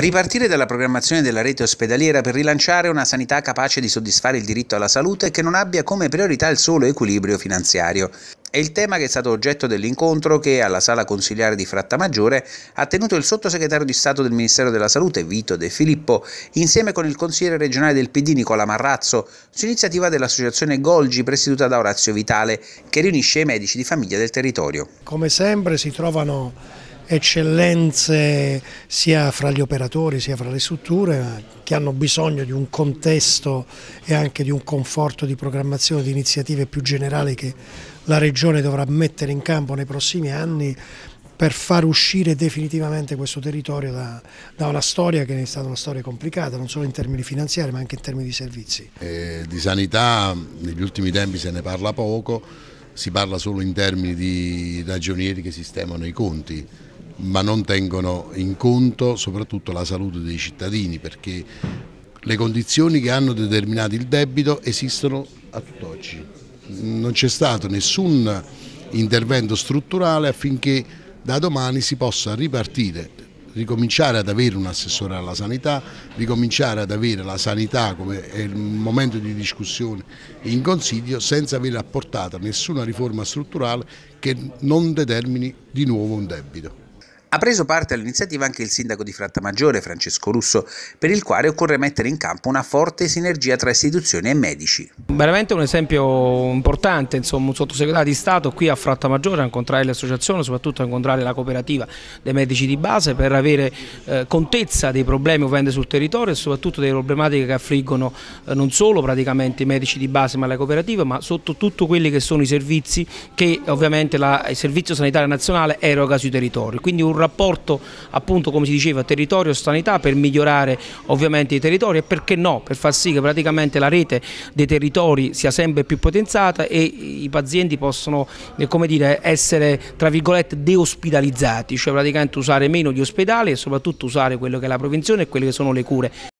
Ripartire dalla programmazione della rete ospedaliera per rilanciare una sanità capace di soddisfare il diritto alla salute e che non abbia come priorità il solo equilibrio finanziario. È il tema che è stato oggetto dell'incontro che alla sala consiliare di Frattamaggiore ha tenuto il sottosegretario di Stato del Ministero della Salute Vito De Filippo insieme con il consigliere regionale del PD Nicola Marrazzo su iniziativa dell'associazione Golgi presieduta da Orazio Vitale che riunisce i medici di famiglia del territorio. Come sempre si trovano eccellenze sia fra gli operatori sia fra le strutture che hanno bisogno di un contesto e anche di un conforto di programmazione di iniziative più generali che la Regione dovrà mettere in campo nei prossimi anni per far uscire definitivamente questo territorio da, da, una storia che è stata una storia complicata, non solo in termini finanziari ma anche in termini di servizi. Eh, di sanità negli ultimi tempi se ne parla poco, si parla solo in termini di ragionieri che sistemano i conti, ma non tengono in conto soprattutto la salute dei cittadini perché le condizioni che hanno determinato il debito esistono a tutt'oggi. Non c'è stato nessun intervento strutturale affinché da domani si possa ripartire, ricominciare ad avere un assessore alla sanità, ricominciare ad avere la sanità come è il momento di discussione in consiglio senza aver apportato nessuna riforma strutturale che non determini di nuovo un debito. Ha preso parte all'iniziativa anche il sindaco di Frattamaggiore, Francesco Russo, per il quale occorre mettere in campo una forte sinergia tra istituzioni e medici. Veramente un esempio importante, insomma, un sottosegretario di Stato qui a Frattamaggiore a incontrare l'associazione, soprattutto a incontrare la cooperativa dei medici di base per avere eh, contezza dei problemi ovviamente sul territorio e soprattutto delle problematiche che affliggono eh, non solo praticamente i medici di base ma la cooperativa, ma sotto tutto quelli che sono i servizi che ovviamente la, il Servizio Sanitario Nazionale eroga sui territori. Quindi un rapporto appunto come si diceva territorio-sanità per migliorare ovviamente i territori e perché no per far sì che praticamente la rete dei territori sia sempre più potenziata e i pazienti possono eh, come dire, essere tra virgolette deospitalizzati, cioè praticamente usare meno gli ospedali e soprattutto usare quello che è la prevenzione e quelle che sono le cure.